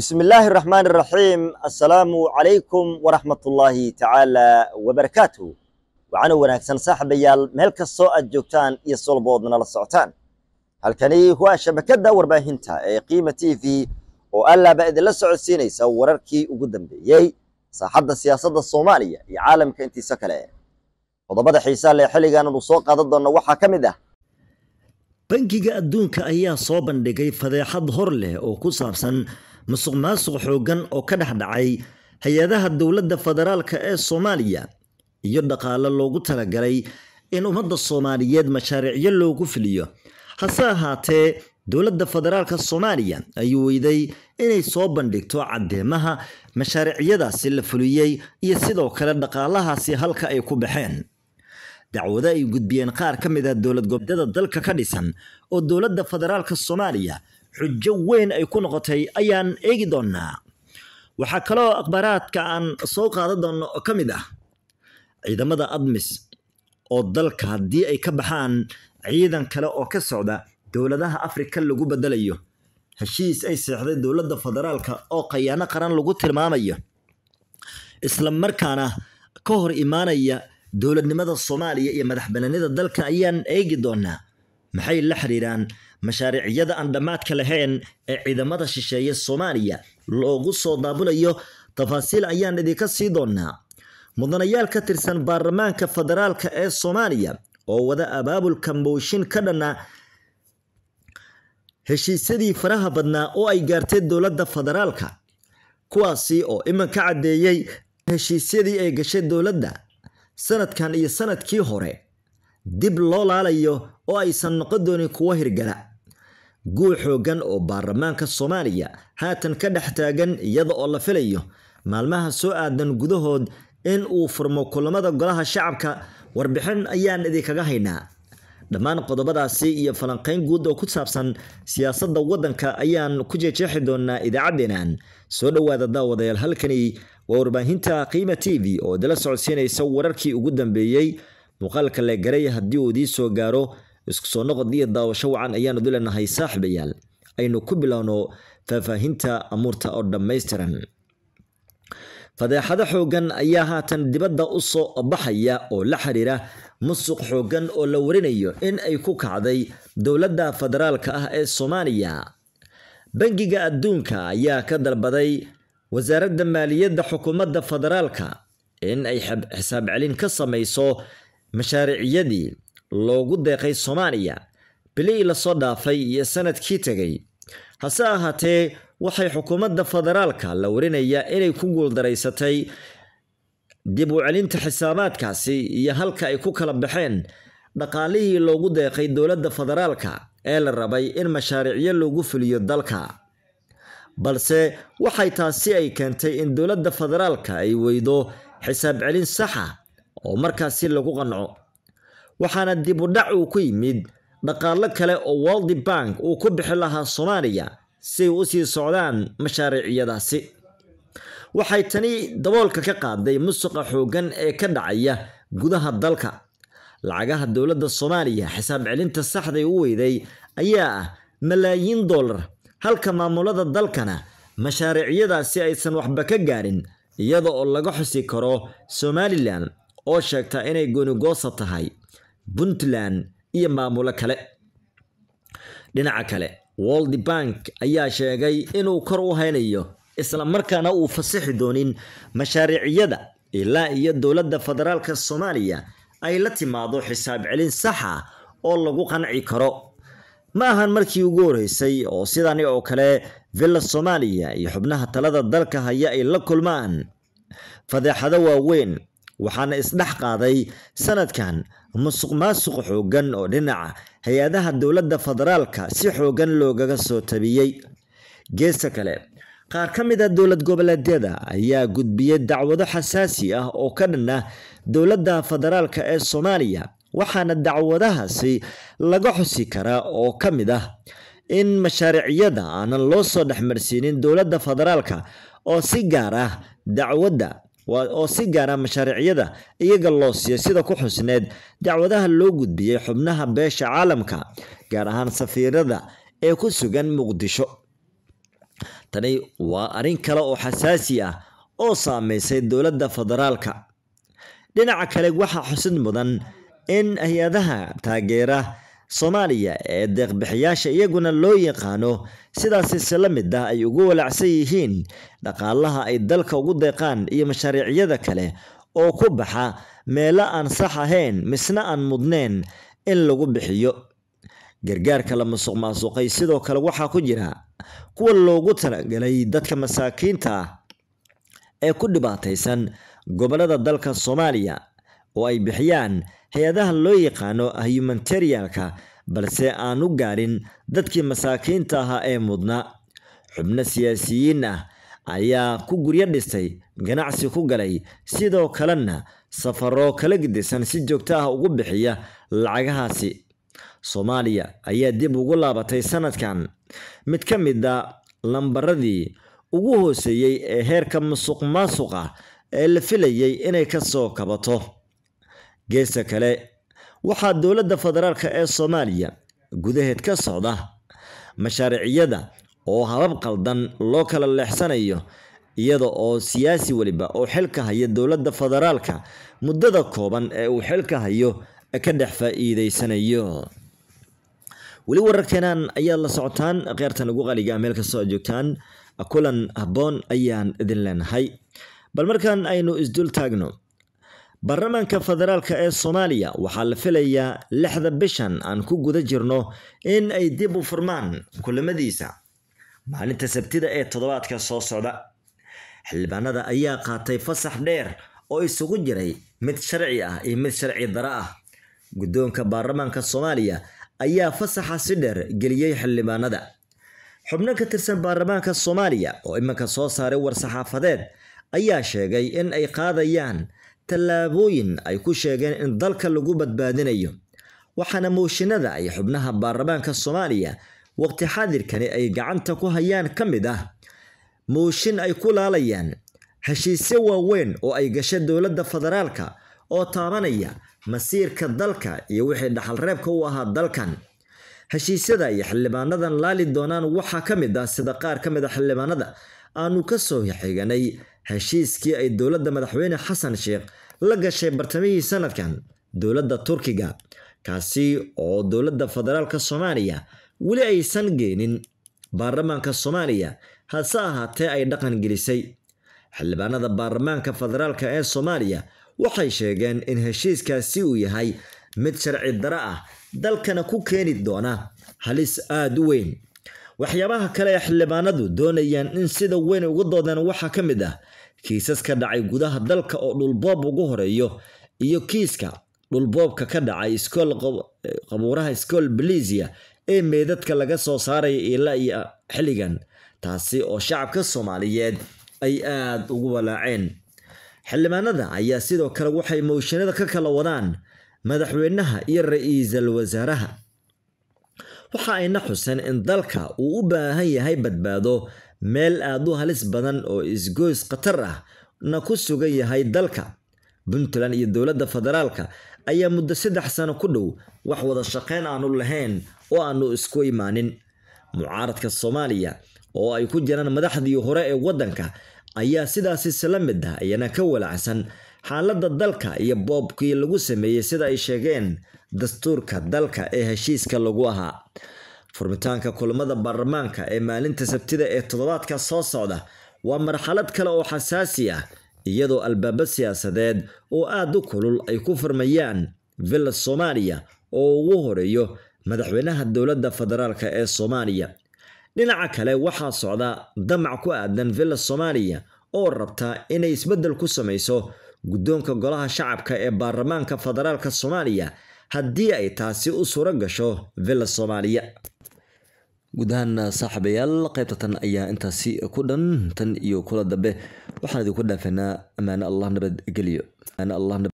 بسم الله الرحمن الرحيم السلام عليكم ورحمة الله تعالى وبركاته وعنا وناكسن صاحب يال ملك السوء الجوكتان يصول بوضنا للسعتان هل كان هو شبكة ورباهنتا قيمة تي في وألا بأد لسع السيني سورركي وقدم بيي صاحب السياسة الصومالية يعالم كنتي سكلة وضبط حيسان لحلي كان نسوق ضد النوحة كمده bankiga adduunka ayaa soo bandhigay fadeexad hor leh oo ku saabsan musuq maasuq xooggan oo ka dhex dhacay hay-adaha dowladda federaalka ee soomaaliya iyo dhaqaale loogu talagalay in ummadda soomaaliyeed mashaariicyo loogu filiyo hase ahaatee dowladda federaalka soomaaliya ayuu weyday inay soo bandhigto caddeemaha mashaariicyadaasi la fuliyey iyo sidoo kale dhaqaalahaasi halka ay ku baxeen dacwado ay gudbiyeen qaar ka mid ah dowlad goboleedyada dalka ka dhisan oo dowladda federaalka soomaaliya xujo weyn ay ku noqotay ayaan eegi doonaa waxaa kaloo akhbaaraadka aan soo qaadan doonno oo ka mid ah ciidamada admis oo dalka haddii ay ka baxaan ciidan kale oo ka socda dowladaha afrika lagu bedelayo heshiis ay seexday dowladda federaalka oo khayaano qaran lagu tilmaamayo isla markaana ka hor imaanaya dowladnimada soomaaliya iyo madaxbanaanida dalka ayaan eegi doonaa maxay la xiriiraan mashaariicyada aan dhammaadka lahayn ee ciidamada shisheeye soomaaliya loogu soo daabulayo tafaasiil ayaan idinka sii doonaa mudanayaal ka tirsan baarlamaanka federaalka ee soomaaliya oo wada abaabulka mowshin ka dhanna heshiisyadii faraha badnaa oo ay gaartay dowladda federaalka kuwaasi oo iminka caddeeyey heshiisyadii ay gashay dowladda sanadkan iyo sanadkii hore dib loo laalayo oo aysan noqon doonin kuwo hirgala guul xooggan oo baarlamaanka soomaaliya haatan ka dhex taagan iyada oo la filayo maalmaha soo aadan gudahood in uu furmo kulamada golaha shacabka warbixin ayaan idinkaga haynaa dhammaan qodobadaasi iyo falanqayn guud oo ku saabsan siyaasadda waddanka ayaan ku jeexjeexi doonaa idaacaddeenan soo dhowaada daawadayaal halkani waa warbaahinta qiima t v oo idila socodsiinaysa wararkii ugu dambeeyey muuqaalka la garay haddii uu idiin soo gaaro isku soo noqod iyo daawasho wacan ayaanu dilenahay saaxibayaal aynu ku bilowno faahfaahinta amuurta oo dhammaystiran fadeexado xooggan ayaa haatan dibadda u soo baxaya oo la xiriira musuq xooggan oo la warinayo in ay ku kacday dowladda federaalka ah ee soomaaliya bangiga adduunka ayaa ka dalbaday wasaaradda maaliyadda xukuumadda federaalka in ay xisaab celin ka samayso mashaariiciyadii loogu deeqay Soomaaliya bilihii lasoo dhaafay iyo sanadkii tegay hase ahaatee waxay xukuumadda federaalka la warinayaa inay ku guuldaraysatay dib u celinta xisaabaadkaasi iyo halka ay ku kala baxeen dhaqaalihii loogu deeqay dowladda federaalka ee la rabay in mashaariicyo loogu fuliyo dalka balse waxay taasi ay keentay in dowladda federaalka ay weydo xisaab celin saxa oo markaasi lagu qanco waxaana dhac uu ku yimid dhaqaalo kale oo woldi bank uu ku bixi lahaa soomaaliya siay u sii socdaan mashaariicyadaasi waxay tani daboolka ka qaaday musuqa xooggan ee ka dhacaya gudaha dalka lacagaha dowladda soomaaliya xisaab celinta saxday u weyday ayaa ah malaayiin dollar halka maamulada dalkana mashaariicyadaasi aysan waxba ka gaarin iyada oo laga xusi karo somalilan oo sheegta inay goonigoosa tahay puntland iyo maamulo kale dhinaca kale woldi bank ayaa sheegay inuu kor u haynayo islamarkaana uu fasaxi doonin mashaariiciyada ilaa iyo dowladda federaalka soomaaliya ay la timaado xisaab celin saxa ah oo lagu qanci karo ma ahan markii ugu horreysay oo sidani oo kale villa soomaaliya iyo xubnaha talada dalka haya ay la kulmaan fadeexado waaweyn waxaana isdhex qaaday sanadkan musuq maasuq xooggan oo dhinaca hay-adaha dowladda federaalka si xooggan loogaga soo tabiyey geesta kale qaar ka mid a dowlad goboleedyada ayaa gudbiyey dacwado xasaasi ah oo ka dhan dowladda federaalka ee soomaaliya waxaana dacwadahaasi laga xusi karaa oo ka mid ah in mashaariicyada aanan loo soo dhexmarsiinin dowladda federaalka oo si gaar ah dacwadda oo si gaara ah mashaariicyada iyaga loo siiyo sida ku xusneyd dacwadaha loo gudbiyey xubnaha beesha caalamka gaar ahaan safiirada ee ku sugan muqdisho tani waa arrin kale oo xasaasi ah oo saameysay dowladda federaalka dhinaca kale waxaa xusid mudan in hay-adaha taageera soomaaliya ee deeqbixiyaasha iyaguna loo yaqaano sidaasise la mid ah ay ugu walaacsan yihiin dhaqaalaha ay dalka ugu deeqaan iyo mashaariicyada kale oo ku baxa meelo aan sax ahayn misna aan mudnayn in lagu bixiyo gargaarka la masuq maasuqay sidoo kale waxaa ku jira kuwa loogu talagalay dadka masaakiinta ah ee ku dhibaataysan gobollada dalka soomaaliya oo ay bixiyaan hay-adaha loo yaqaano humanitarialka balse aan u gaarin dadkii masaakiinta ahaa ee mudna xubno siyaasiyiin ah ayaa ku guryo dhistay ganacsi ku galay sidoo kalena safaro kala gedisan si joogto ah ugu bixiya lacagahaasi soomaaliya ayaa dib ugu laabatay sanadkan mid ka mid a ah lambaradii ugu hooseeyey ee heerka musuq maasuq ah ee la filayay inay ka soo kabato geesta kale waxaa dowladda federaalka ee soomaaliya gudaheed ka socda mashaariiciyada oo habab qaldan loo kala leexsanayo iyada oo siyaasi weliba oo xilka haya dowladda federaalka muddada kooban ee uu xilka hayo ka dhex faa'iideysanayo weli wararkeenan ayaad la socotaan keyrtan ugu qaliga meel kastoo aad joogtaan kulan haboon ayaan idin leenahay bal markaan aynu isdul taagno baarlamaanka federaalka ee soomaaliya waxaa la filayaa lixda bishan aan ku guda jirno in ay dib u furmaan kulamadiisa maalinta sabtida ee toddobaadka soo socda xildhibaanada ayaa qaatay fasax dheer oo isugu jiray mid sharci ah iyo mid sharci dara ah guddoonka baarlamaanka soomaaliya ayaa fasaxa si dheer geliyey xildhibaanada xubno ka tirsan baarlamaanka soomaaliya oo iminka soo saaray war saxaafadeed ayaa sheegay in ay qaadayaan tallaabooyin ay ku sheegeen in dalka lagu badbaadinayo waxaana mooshinada ay xubnaha baarlamaanka soomaaliya waqti xaadirkani ay gacanta ku hayaan ka mid ah mooshin ay ku laalayaan heshiisyo waaweyn oo ay gashay dowladda federaalka oo taabanaya masiirka dalka iyo wixii dhaxalreebka u ahaa dalkan heshiisyada ay xildhibaanadan laali doonaan waxaa ka mid ah sida qaar ka mid a ah xildhibaanada aanu ka soo xiganay heshiiskii ay dowladda madaxweyne xasan sheekh la gashay bartamihii sanadkan dowladda turkiga kaasi oo dowladda federaalka soomaaliya weli aysan geenin baarlamaanka soomaaliya hase ahaatee ay dhaqan gelisay xildhibaanada baarlamaanka federaalk ee soomaaliya waxay sheegeen in heshiiskaasi uu yahay mid sharci daro ah dalkana ku keeni doona halis aada u weyn waxyaabaha kale ee xildhibaanadu doonayaan in sida weyn ugu doodaan waxaa ka mid ah kiisaska dhacay gudaha dalka oo dhulboob ugu horeeyo iyo kiiska dhulboobka ka dhacay qabuuraha school belisia ee meedadka laga soo saaraya ilaa iyo xilligan taasi oo shacabka soomaaliyeed ay aada ugu walaaceen xildhibaanada ayaa sidoo kale waxay mooshinada ka kala wadaan madaxweynaha iyo ra iisal wasaaraha waxa ayna xuseen in dalka uu u baahan yahay badbaado meel aad u halis badan oo isgoys khatar ah na ku sugan yahay dalka puntland iyo dowladda federaalka ayaa muddo saddex sano ku dhow wax wada shaqeyn aanu lahayn oo aanu isku imaanin mucaaradka soomaaliya oo ay ku jiraan madaxdii hore ee waddanka ayaa sidaas isla mid ah iyana ka walaacsan xaaladda dalka iyo boobkii lagu sameeyey sida ay sheegeen dastuurka dalka ee heshiiska lagu ahaa furmitaanka kulamada baarlamaanka ee maalinta sabtida ee toddobaadka soo socda waa marxalad kale oo xasaasi ah iyadoo albaabo siyaasadeed oo aad u kulul ay ku furmayaan villa soomaaliya oo ugu horeeyo madaxweynaha dowladda federaalk ee soomaaliya dhinaca kale waxaa socda damac ku aadan villa soomaaliya oo rabta inay isbeddel ku samayso guddoonka golaha shacabka ee baarlamaanka federaalk soomaaliya haddii ay taasi u suro gasho villa soomaaliya guud ahaan saaxiibayaal qaybta tan ayaa intaasi ku dhan tan iyo kula dambe waxaan idinku dhaafeenaa ammaano allah nabadgeliyo